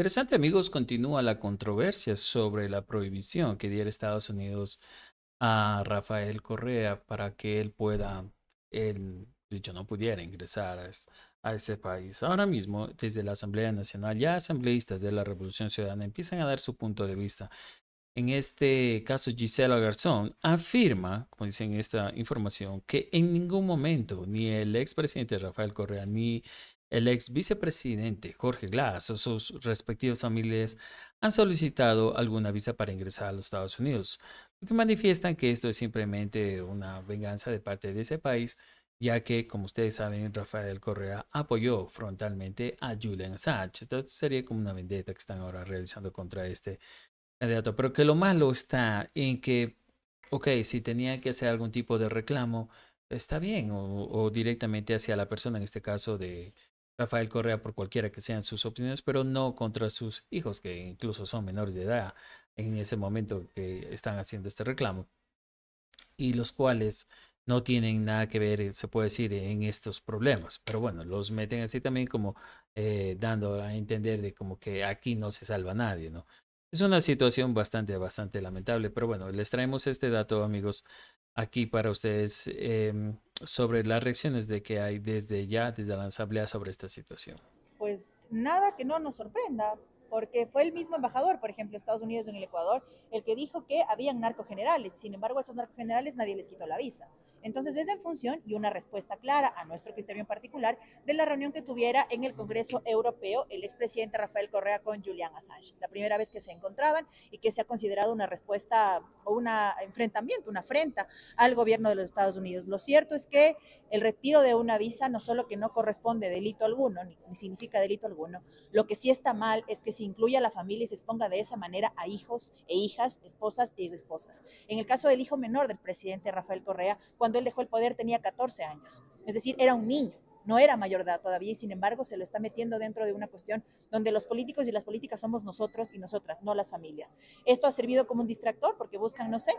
Interesante, amigos, continúa la controversia sobre la prohibición que diera Estados Unidos a Rafael Correa para que él pueda, él, dicho, pues, no pudiera ingresar a, a ese país. Ahora mismo, desde la Asamblea Nacional, ya asambleístas de la Revolución Ciudadana empiezan a dar su punto de vista. En este caso, Gisela Garzón afirma, como dice en esta información, que en ningún momento ni el expresidente Rafael Correa ni el ex vicepresidente Jorge Glass o sus respectivas familias han solicitado alguna visa para ingresar a los Estados Unidos, lo que manifiestan que esto es simplemente una venganza de parte de ese país, ya que, como ustedes saben, Rafael Correa apoyó frontalmente a Julian Assange. Entonces sería como una vendetta que están ahora realizando contra este candidato. Pero que lo malo está en que, ok, si tenía que hacer algún tipo de reclamo, está bien, o directamente hacia la persona, en este caso de Rafael Correa por cualquiera que sean sus opiniones, pero no contra sus hijos, que incluso son menores de edad en ese momento que están haciendo este reclamo, y los cuales no tienen nada que ver, se puede decir, en estos problemas. Pero bueno, los meten así también como eh, dando a entender de como que aquí no se salva nadie, ¿no? Es una situación bastante, bastante lamentable, pero bueno, les traemos este dato, amigos, aquí para ustedes em, sobre las reacciones de que hay desde ya, desde la Asamblea sobre esta situación. Pues nada que no nos sorprenda, porque fue el mismo embajador, por ejemplo, Estados Unidos en el Ecuador, el que dijo que habían narcogenerales. Sin embargo, a esos narcogenerales nadie les quitó la visa. Entonces, es en función y una respuesta clara, a nuestro criterio en particular, de la reunión que tuviera en el Congreso Europeo el expresidente Rafael Correa con Julian Assange, la primera vez que se encontraban y que se ha considerado una respuesta o un enfrentamiento, una afrenta al gobierno de los Estados Unidos. Lo cierto es que el retiro de una visa no solo que no corresponde delito alguno, ni, significa delito alguno, lo que sí está mal es que se incluya a la familia y se exponga de esa manera a hijos e hijas, esposas y esposas. En el caso del hijo menor del presidente Rafael Correa, cuando cuando él dejó el poder tenía 14 años, es decir, era un niño, no era mayor edad todavía y sin embargo se lo está metiendo dentro de una cuestión donde los políticos y las políticas somos nosotros y nosotras, no las familias. Esto ha servido como un distractor porque buscan, no sé,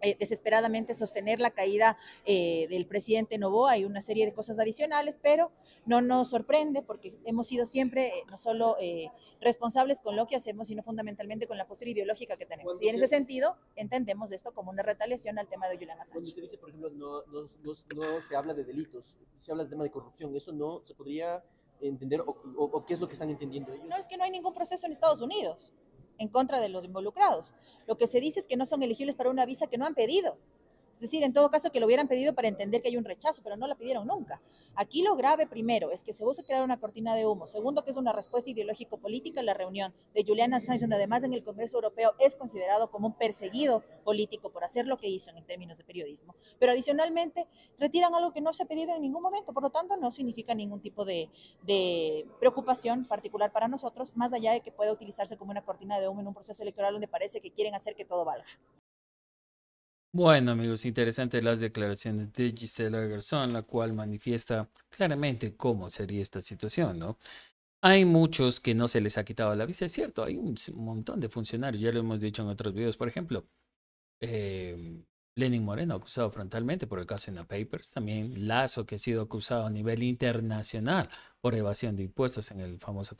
eh, desesperadamente sostener la caída eh, del presidente Novoa hay una serie de cosas adicionales, pero no nos sorprende porque hemos sido siempre eh, no solo responsables con lo que hacemos, sino fundamentalmente con la postura ideológica que tenemos. Y en ese sentido entendemos esto como una retaliación al tema de Julian Assange. Cuando usted dice, por ejemplo, no, se habla de delitos, se habla del tema de corrupción, eso no se podría entender o, o, qué es lo que están entendiendo ellos. No, es que no hay ningún proceso en Estados Unidos en contra de los involucrados. Lo que se dice es que no son elegibles para una visa que no han pedido. Es decir, en todo caso que lo hubieran pedido para entender que hay un rechazo, pero no la pidieron nunca. Aquí lo grave primero es que se busca crear una cortina de humo. Segundo, que es una respuesta ideológico-política. La reunión de Juliana Assange, donde además en el Congreso Europeo es considerado como un perseguido político por hacer lo que hizo en términos de periodismo. Pero adicionalmente retiran algo que no se ha pedido en ningún momento. Por lo tanto, no significa ningún tipo de preocupación particular para nosotros, más allá de que pueda utilizarse como una cortina de humo en un proceso electoral donde parece que quieren hacer que todo valga. Bueno amigos, interesantes las declaraciones de Gisela Garzón, la cual manifiesta claramente cómo sería esta situación, ¿no? Hay muchos que no se les ha quitado la visa, es cierto, hay un montón de funcionarios, ya lo hemos dicho en otros videos, por ejemplo, em, Lenin Moreno acusado frontalmente por el caso la Papers, también Lazo que ha sido acusado a nivel internacional por evasión de impuestos en el famoso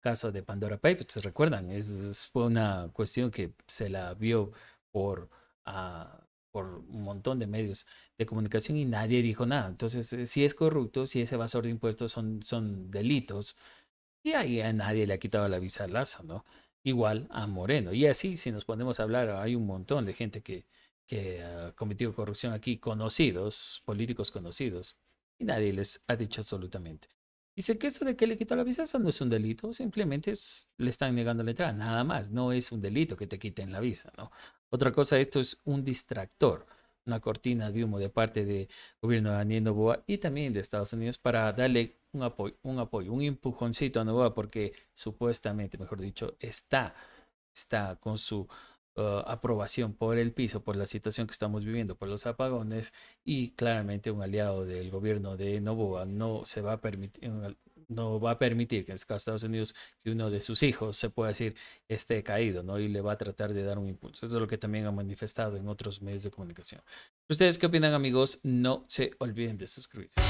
caso de Pandora Papers, ¿se recuerdan? Es, fue una cuestión que se la vio por... Ah, por un montón de medios de comunicación y nadie dijo nada. Entonces, eh, si es corrupto, si es evasor de impuestos, son, son delitos. Y ahí a nadie le ha quitado la visa a Lazo, ¿no? Igual a Moreno. Y así, si nos ponemos a hablar, hay un montón de gente que, que ha cometido corrupción aquí, conocidos, políticos conocidos, y nadie les ha dicho absolutamente. Dice que eso de que le quitó la visa, eso no es un delito, simplemente le están negando la entrada, nada más, no es un delito que te quiten la visa, ¿no? Otra cosa, esto es un distractor, una cortina de humo de parte del gobierno de Daniel Novoa y también de Estados Unidos para darle un apoyo, un apoyo, un empujoncito a Novoa porque supuestamente, mejor dicho, está, está con su eh, aprobación por el piso, por la situación que estamos viviendo, por los apagones, y claramente un aliado del gobierno de Novoa no se va a permitir, eh, no va a permitir que en Estados Unidos que uno de sus hijos se pueda decir esté caído, ¿no? Y le va a tratar de dar un impulso. Eso es lo que también ha manifestado en otros medios de comunicación. ¿Ustedes qué opinan, amigos? No se olviden de suscribirse.